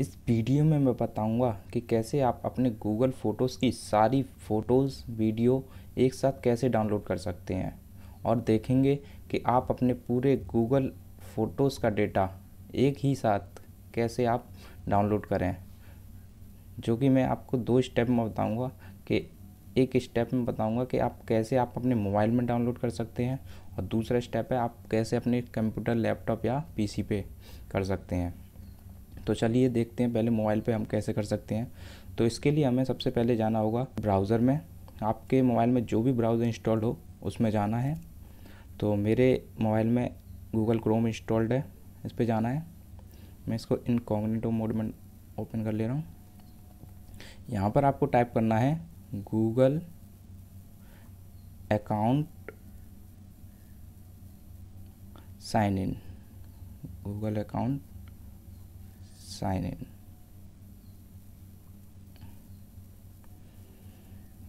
इस वीडियो में मैं बताऊंगा कि कैसे आप अपने गूगल फ़ोटोज़ की सारी फ़ोटोज़ वीडियो एक साथ कैसे डाउनलोड कर सकते हैं और देखेंगे कि आप अपने पूरे गूगल फ़ोटोज़ का डेटा एक ही साथ कैसे आप डाउनलोड करें जो कि मैं आपको दो स्टेप में बताऊंगा कि एक स्टेप में बताऊंगा कि आप कैसे आप अपने मोबाइल में डाउनलोड कर सकते हैं और दूसरा स्टेप है आप कैसे अपने कंप्यूटर लैपटॉप या पीसी पे कर सकते हैं तो चलिए देखते हैं पहले मोबाइल पे हम कैसे कर सकते हैं तो इसके लिए हमें सबसे पहले जाना होगा ब्राउज़र में आपके मोबाइल में जो भी ब्राउज़र इंस्टॉल्ड हो उसमें जाना है तो मेरे मोबाइल में गूगल क्रोम इंस्टॉल्ड है इस पर जाना है मैं इसको इनकॉग्निटो मोड में ओपन कर ले रहा हूँ यहाँ पर आपको टाइप करना है Google account sign in Google account sign in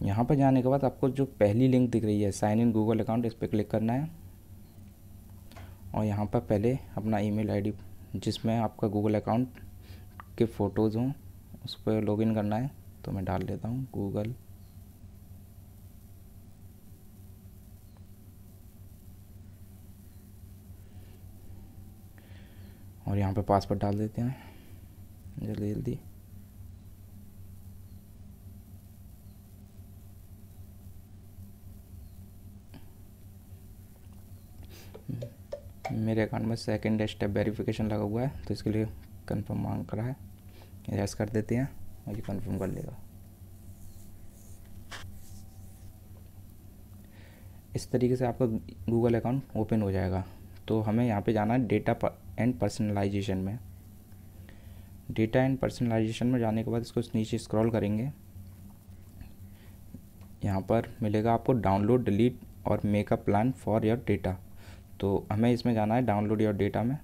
यहाँ पर जाने के बाद आपको जो पहली लिंक दिख रही है साइन इन गूगल अकाउंट इस पर क्लिक करना है और यहाँ पर पहले अपना ईमेल आईडी जिसमें आपका गूगल अकाउंट के फ़ोटोज़ हों उस पर लॉगिन करना है तो मैं डाल लेता हूँ गूगल और यहाँ पे पासवर्ड डाल देते हैं जल्दी जल्दी hmm. मेरे अकाउंट में सेकंड स्टेप वेरिफिकेशन लगा हुआ है तो इसके लिए कंफर्म मांग करा है यस कर देते हैं और ये कंफर्म कर लेगा इस तरीके से आपका गूगल अकाउंट ओपन हो जाएगा तो हमें यहाँ पे जाना है डेटा एंड पर्सनलाइजेशन में डेटा एंड पर्सनलाइजेशन में जाने के बाद इसको नीचे स्क्रॉल करेंगे यहाँ पर मिलेगा आपको डाउनलोड डिलीट और make a plan for your data तो हमें इसमें जाना है डाउनलोड योर डेटा में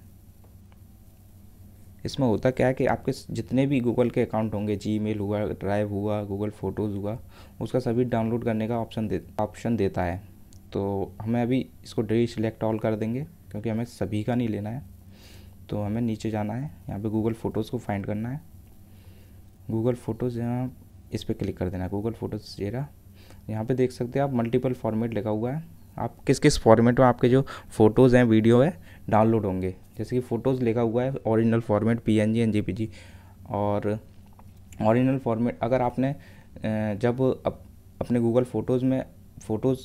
इसमें होता क्या है कि आपके जितने भी गूगल के अकाउंट होंगे जी हुआ ड्राइव हुआ गूगल फ़ोटोज़ हुआ उसका सभी डाउनलोड करने का ऑप्शन दे ऑप्शन देता है तो हमें अभी इसको डी सिलेक्ट ऑल कर देंगे क्योंकि हमें सभी का नहीं लेना है तो हमें नीचे जाना है यहाँ पे गूगल फ़ोटोज़ को फाइंड करना है गूगल फ़ोटोज़ यहाँ इस पर क्लिक कर देना है गूगल फ़ोटोज़ जेरा यहाँ पे देख सकते हैं आप मल्टीपल फॉर्मेट लिखा हुआ है आप किस किस फॉर्मेट में आपके जो फ़ोटोज़ हैं वीडियो है डाउनलोड होंगे जैसे कि फ़ोटोज़ लिखा हुआ है original format P N G N G P G और ओरिजिनल फॉर्मेट अगर आपने जब अप, अपने गूगल फ़ोटोज़ में फ़ोटोज़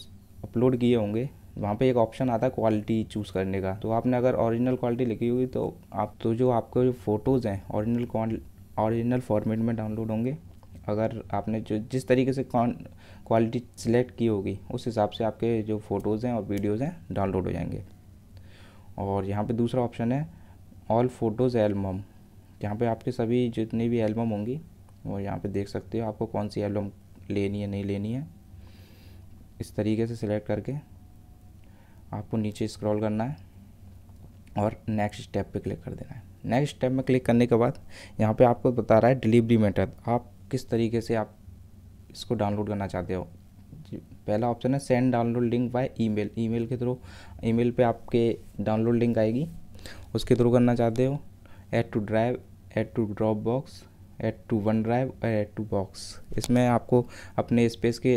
अपलोड किए होंगे वहाँ पे एक ऑप्शन आता है क्वालिटी चूज़ करने का तो आपने अगर ओरिजिनल क्वालिटी लिखी होगी तो आप तो जो आपके जो फ़ोटोज़ हैं ओरिजिनल ओरिजिनल फॉर्मेट में डाउनलोड होंगे अगर आपने जो जिस तरीके से कौन क्वालिटी सिलेक्ट की होगी उस हिसाब से आपके जो फ़ोटोज़ हैं और वीडियोज़ हैं डाउनलोड हो जाएंगे और यहाँ पर दूसरा ऑप्शन है ऑल फ़ोटोज़ एल्बम यहाँ पर आपके सभी जितनी भी एल्बम होंगी वो यहाँ पर देख सकते हो आपको कौन सी एल्बम लेनी है नहीं लेनी है इस तरीके से सिलेक्ट करके आपको नीचे स्क्रॉल करना है और नेक्स्ट स्टेप पे क्लिक कर देना है नेक्स्ट स्टेप में क्लिक करने के बाद यहाँ पे आपको बता रहा है डिलीवरी मेथड आप किस तरीके से आप इसको डाउनलोड करना चाहते हो पहला ऑप्शन है send download link by email email के थ्रू ईमेल पे आपके डाउनलोड लिंक आएगी उसके थ्रू करना चाहते हो add to Drive add to Dropbox add to OneDrive और एड टू बॉक्स इसमें आपको अपने स्पेस के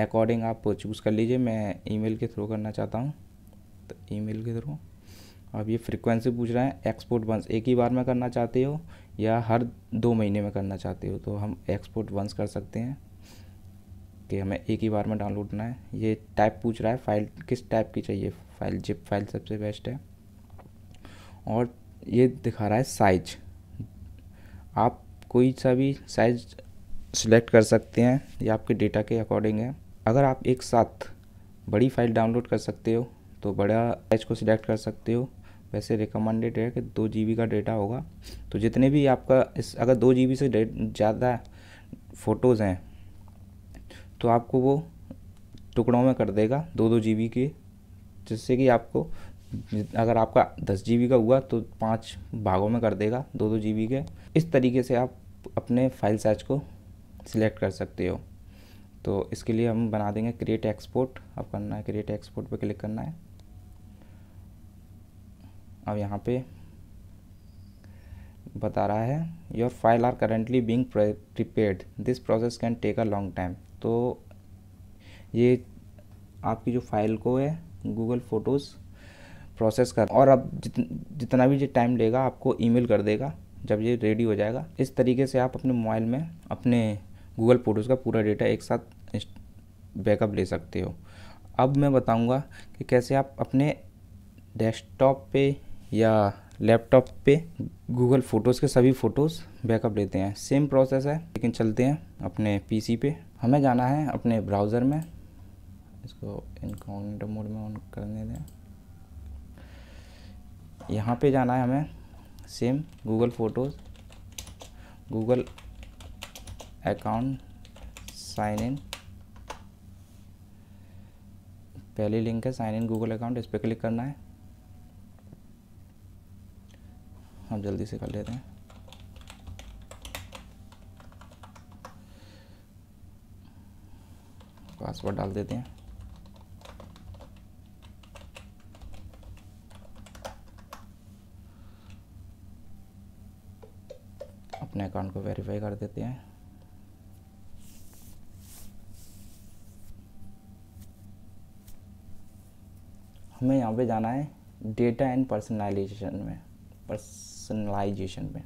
अकॉर्डिंग आप चूज़ कर लीजिए मैं ईमेल के थ्रू करना चाहता हूँ तो ईमेल के थ्रू अब ये फ्रीक्वेंसी पूछ रहे हैं एक्सपोर्ट वंस एक ही बार में करना चाहते हो या हर दो महीने में करना चाहते हो तो हम एक्सपोर्ट वंस कर सकते हैं कि हमें एक ही बार में डाउनलोड करना है ये टाइप पूछ रहा है फाइल किस टाइप की चाहिए फाइल जिप फाइल सबसे बेस्ट है और ये दिखा रहा है साइज आप कोई सा भी साइज सिलेक्ट कर सकते हैं ये आपके डेटा के अकॉर्डिंग है अगर आप एक साथ बड़ी फाइल डाउनलोड कर सकते हो तो बड़ा एच को सिलेक्ट कर सकते हो वैसे रिकमेंडेड है कि दो जी का डेटा होगा तो जितने भी आपका इस अगर दो जी से ज़्यादा फ़ोटोज़ हैं तो आपको वो टुकड़ों में कर देगा दो दो जी के जिससे कि आपको अगर आपका दस जी का हुआ तो पाँच भागों में कर देगा दो दो जी के इस तरीके से आप अपने फाइल साइज को सिलेक्ट कर सकते हो तो इसके लिए हम बना देंगे क्रिएट एक्सपोर्ट अब करना है क्रिएट एक्सपोर्ट पर क्लिक करना है अब यहाँ पे बता रहा है your file are currently being prepared this process can take a long time तो ये आपकी जो फाइल को है गूगल फ़ोटोज़ प्रोसेस कर और अब जित जितना भी जो टाइम लेगा आपको ईमेल कर देगा जब ये रेडी हो जाएगा इस तरीके से आप अपने मोबाइल में अपने गूगल फोटोज़ का पूरा डेटा एक साथ बैकअप ले सकते हो अब मैं बताऊंगा कि कैसे आप अपने डेस्कटॉप पे या लैपटॉप पे गूगल फ़ोटोज़ के सभी फ़ोटोज़ बैकअप लेते हैं सेम प्रोसेस है लेकिन चलते हैं अपने पीसी पे हमें जाना है अपने ब्राउज़र में इसको इनकाउंटर मोड में ऑन करने दें यहाँ पे जाना है हमें same Google photos Google account sign in पहली लिंक है साइन इन गूगल अकाउंट इस पर क्लिक करना है हम जल्दी से कर लेते हैं पासवर्ड डाल देते हैं अपने अकाउंट को वेरीफाई कर देते हैं हमें यहाँ पे जाना है डेटा एंड पर्सनलाइजेशन में पर्सनलाइजेशन में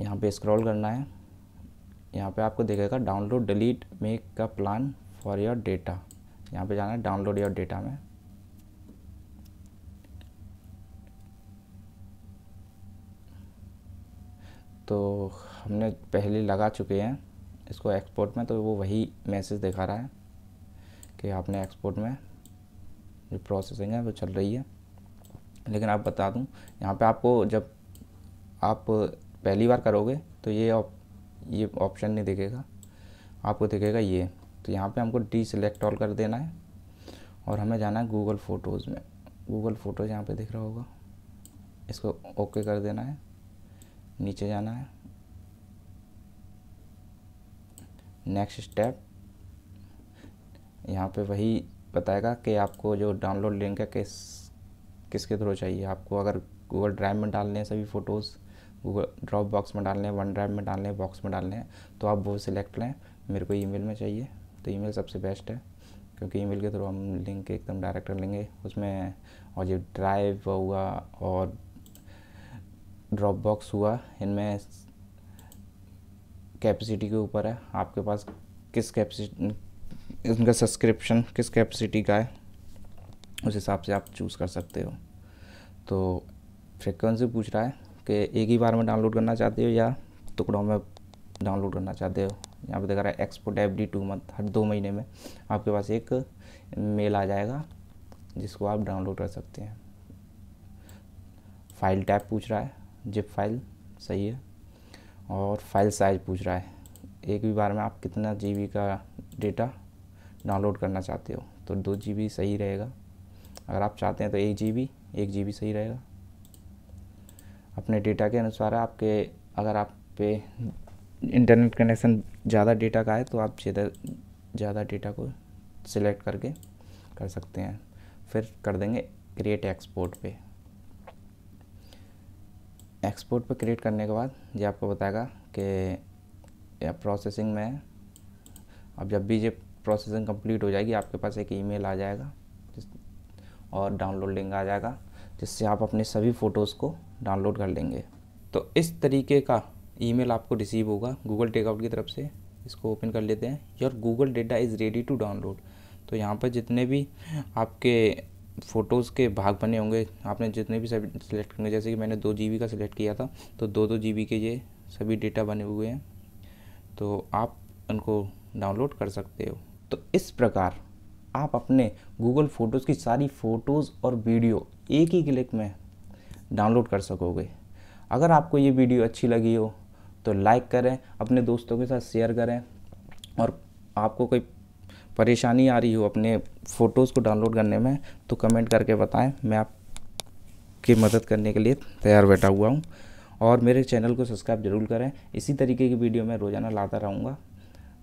यहाँ पे स्क्रॉल करना है यहाँ पे आपको देखेगा डाउनलोड डिलीट मेक का प्लान फॉर योर डेटा यहाँ पे जाना है डाउनलोड योर डेटा में तो हमने पहले लगा चुके हैं इसको एक्सपोर्ट में तो वो वही मैसेज दिखा रहा है कि आपने एक्सपोर्ट में जो प्रोसेसिंग है वो चल रही है लेकिन आप बता दूँ यहाँ पर आपको जब आप पहली बार करोगे तो ये ऑप ये ऑप्शन नहीं दिखेगा आपको दिखेगा ये तो यहाँ पे हमको डी सिलेक्ट ऑल कर देना है और हमें जाना है गूगल फ़ोटोज़ में गूगल फ़ोटोज़ यहाँ पे दिख रहा होगा इसको ओके कर देना है नीचे जाना है नेक्स्ट स्टेप यहाँ पे वही बताएगा कि आपको जो डाउनलोड लिंक है किस किसके थ्रू चाहिए आपको अगर गूगल ड्राइव में डालने हैं सभी फ़ोटोज़ गूगल ड्रॉप बॉक्स में डालने हैं वन ड्राइव में डालने हैं बॉक्स में डालने हैं तो आप वो सिलेक्ट लें मेरे को ईमेल में चाहिए तो ईमेल सबसे बेस्ट है क्योंकि ईमेल के थ्रू हम लिंक एकदम डायरेक्ट कर लेंगे उसमें और जो ड्राइव हुआ और ड्रॉप बॉक्स हुआ इनमें कैपेसिटी के ऊपर है आपके पास किस कैपेसिटी उनका सब्सक्रिप्शन किस कैपेसिटी का है उस हिसाब से आप चूज़ कर सकते हो तो फ्रिक्वेंसी पूछ रहा है कि एक ही बार में डाउनलोड करना चाहते हो या टुकड़ों में डाउनलोड करना चाहते हो यहाँ पे देखा रहा है एक्सपोर्ट एवरी टू मंथ हर दो महीने में आपके पास एक मेल आ जाएगा जिसको आप डाउनलोड कर सकते हैं फाइल टैप पूछ रहा है जिप फाइल सही है और फाइल साइज पूछ रहा है एक भी बार में आप कितना जीबी का डेटा डाउनलोड करना चाहते हो तो दो जी सही रहेगा अगर आप चाहते हैं तो एक जी बी एक जी बी सही रहेगा अपने डेटा के अनुसार आपके अगर आप पे इंटरनेट कनेक्शन ज़्यादा डेटा का है तो आप ज़्यादा ज़्यादा डेटा को सिलेक्ट करके कर सकते हैं फिर कर देंगे क्रिएट एक्सपोर्ट पे एक्सपोर्ट पे क्रिएट करने के बाद ये आपको बताएगा कि प्रोसेसिंग में है अब जब भी ये प्रोसेसिंग कंप्लीट हो जाएगी आपके पास एक ईमेल आ जाएगा और डाउनलोड लिंक आ जाएगा जिससे आप अपने सभी फ़ोटोज़ को डाउनलोड कर लेंगे तो इस तरीके का ईमेल आपको रिसीव होगा गूगल टेकआउट की तरफ से इसको ओपन कर लेते हैं your Google data is ready to download तो यहाँ पर जितने भी आपके फ़ोटोज़ के भाग बने होंगे आपने जितने भी सिलेक्ट करने जैसे कि मैंने दो जी का सिलेक्ट किया था तो दो दो जी के ये सभी डेटा बने हुए हैं तो आप उनको डाउनलोड कर सकते हो तो इस प्रकार आप अपने गूगल फ़ोटोज़ की सारी फ़ोटोज़ और वीडियो एक ही क्लिक में डाउनलोड कर सकोगे अगर आपको ये वीडियो अच्छी लगी हो तो लाइक करें अपने दोस्तों के साथ शेयर करें और आपको कोई परेशानी आ रही हो अपने फ़ोटोज़ को डाउनलोड करने में तो कमेंट करके बताएं मैं आपकी मदद करने के लिए तैयार बैठा हुआ हूँ और मेरे चैनल को सब्सक्राइब जरूर करें इसी तरीके की वीडियो मैं रोज़ाना लाता रहूँगा